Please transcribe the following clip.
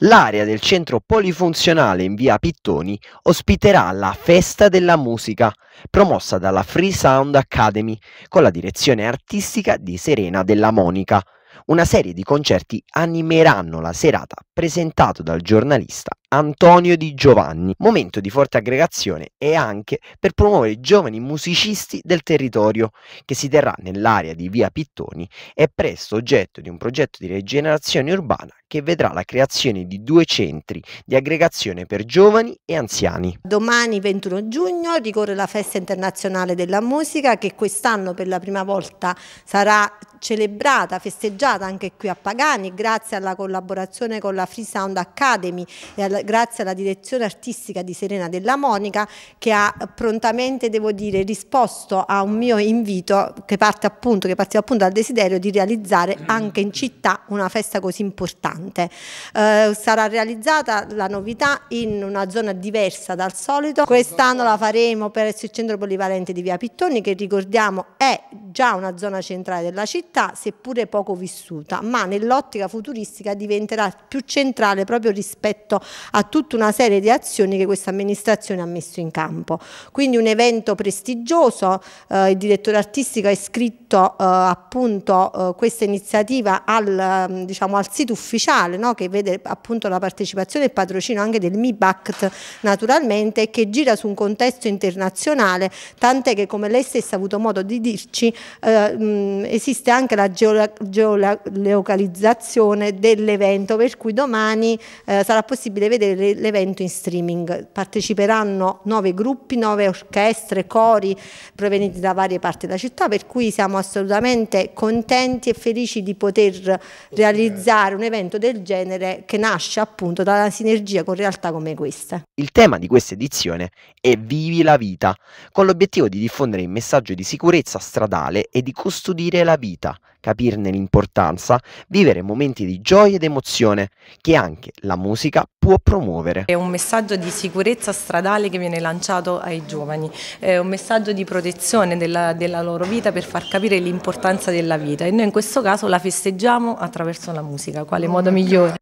L'area del centro polifunzionale in via Pittoni ospiterà la Festa della Musica, promossa dalla Free Sound Academy, con la direzione artistica di Serena Della Monica una serie di concerti animeranno la serata presentato dal giornalista Antonio Di Giovanni, momento di forte aggregazione e anche per promuovere i giovani musicisti del territorio, che si terrà nell'area di Via Pittoni e presto oggetto di un progetto di rigenerazione urbana che vedrà la creazione di due centri di aggregazione per giovani e anziani. Domani 21 giugno ricorre la Festa Internazionale della Musica che quest'anno per la prima volta sarà celebrata, festeggiata realizzata anche qui a Pagani grazie alla collaborazione con la Free Sound Academy e alla, grazie alla direzione artistica di Serena Della Monica che ha prontamente, devo dire, risposto a un mio invito che, parte appunto, che partiva appunto dal desiderio di realizzare anche in città una festa così importante. Eh, sarà realizzata la novità in una zona diversa dal solito, quest'anno la faremo presso il centro polivalente di Via Pittoni che ricordiamo è già una zona centrale della città, seppure poco vissuta vissuta, ma nell'ottica futuristica diventerà più centrale proprio rispetto a tutta una serie di azioni che questa amministrazione ha messo in campo. Quindi un evento prestigioso, eh, il direttore artistico ha iscritto eh, appunto eh, questa iniziativa al, mm, diciamo, al sito ufficiale no? che vede appunto la partecipazione e il patrocino anche del MIBACT naturalmente e che gira su un contesto internazionale, tant'è che come lei stessa ha avuto modo di dirci eh, mm, esiste anche la geola, geola localizzazione dell'evento, per cui domani eh, sarà possibile vedere l'evento in streaming. Parteciperanno nove gruppi, nove orchestre, cori provenienti da varie parti della città, per cui siamo assolutamente contenti e felici di poter realizzare un evento del genere che nasce appunto dalla sinergia con realtà come questa. Il tema di questa edizione è Vivi la vita, con l'obiettivo di diffondere il messaggio di sicurezza stradale e di custodire la vita, capirne l'importanza lontananza, vivere momenti di gioia ed emozione che anche la musica può promuovere. È un messaggio di sicurezza stradale che viene lanciato ai giovani, è un messaggio di protezione della, della loro vita per far capire l'importanza della vita e noi in questo caso la festeggiamo attraverso la musica, quale modo migliore?